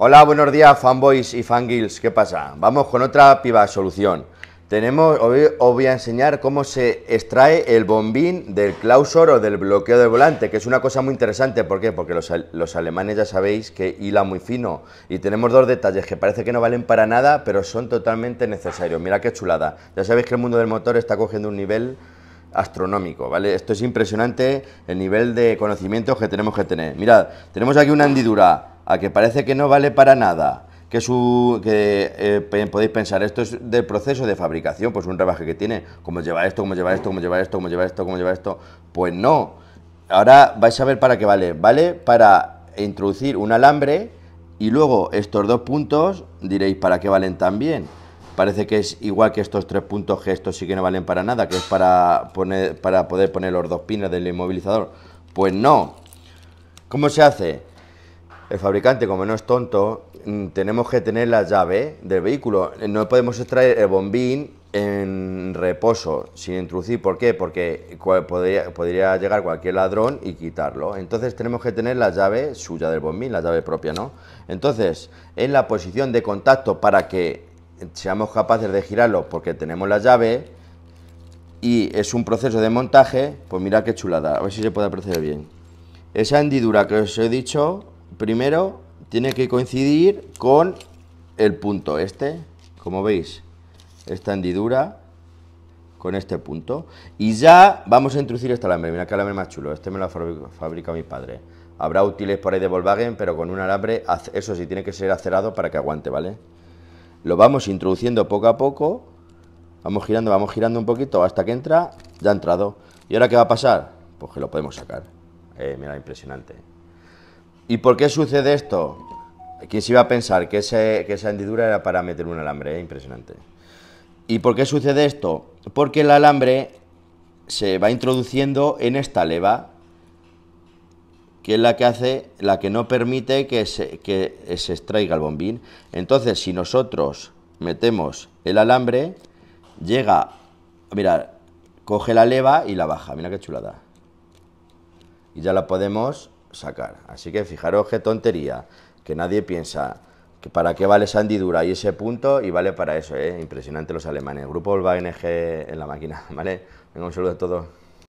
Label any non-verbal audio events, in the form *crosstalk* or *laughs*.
Hola, buenos días, fanboys y fangirls. ¿Qué pasa? Vamos con otra piva solución. Tenemos, hoy os voy a enseñar cómo se extrae el bombín del clausor o del bloqueo del volante, que es una cosa muy interesante. ¿Por qué? Porque los, alemanes ya sabéis que hila muy fino. Y tenemos dos detalles que parece que no valen para nada, pero son totalmente necesarios. Mira qué chulada. Ya sabéis que el mundo del motor está cogiendo un nivel astronómico, ¿vale? Esto es impresionante el nivel de conocimiento que tenemos que tener. Mirad, tenemos aquí una hendidura a que parece que no vale para nada, que, su, que eh, podéis pensar, esto es del proceso de fabricación, pues un rebaje que tiene, cómo lleva esto, cómo lleva esto, cómo lleva esto, cómo lleva esto, cómo lleva esto, pues no. Ahora vais a ver para qué vale. Vale para introducir un alambre y luego estos dos puntos diréis para qué valen también. Parece que es igual que estos tres puntos que estos sí que no valen para nada, que es para, poner, para poder poner los dos pines del inmovilizador. Pues no. ¿Cómo se hace? el fabricante, como no es tonto, mm, tenemos que tener la llave del vehículo. No podemos extraer el bombín en reposo, sin introducir. ¿Por qué? Porque podría, llegar cualquier ladrón y quitarlo. Entonces tenemos que tener la llave suya del bombín, la llave propia, ¿no? Entonces, en la posición de contacto para que seamos capaces de girarlo porque tenemos la llave y es un proceso de montaje, pues mira qué chulada, a ver si se puede apreciar bien. Esa hendidura que os he dicho primero tiene que coincidir con el punto este, como veis, esta hendidura con este punto. Y ya vamos a introducir este alambre, mira que alambre más chulo, este me lo fabrica, mi padre. Habrá útiles por ahí de Volkswagen, pero con un alambre, eso sí, tiene que ser acerado para que aguante, ¿vale? Lo vamos introduciendo poco a poco, vamos girando, vamos girando un poquito hasta que entra, ya ha entrado. ¿Y ahora qué va a pasar? Pues que lo podemos sacar. Eh, mira, impresionante. ¿Y por qué sucede esto? ¿Quién se iba a pensar que, esa hendidura era para meter un alambre? Eh, impresionante. ¿Y por qué sucede esto? Porque el alambre se va introduciendo en esta leva, que es la que hace, la que no permite que se, extraiga el bombín. Entonces, si nosotros metemos el alambre, llega, mira, coge la leva y la baja, mira qué chulada. Y ya la podemos sacar. Así que fijaros qué tontería, que nadie piensa que para qué vale esa hendidura y ese punto y vale para eso, ¿eh? impresionante los alemanes. Grupo Volkswagen en la máquina, *laughs* ¿vale? Venga, un saludo a todos.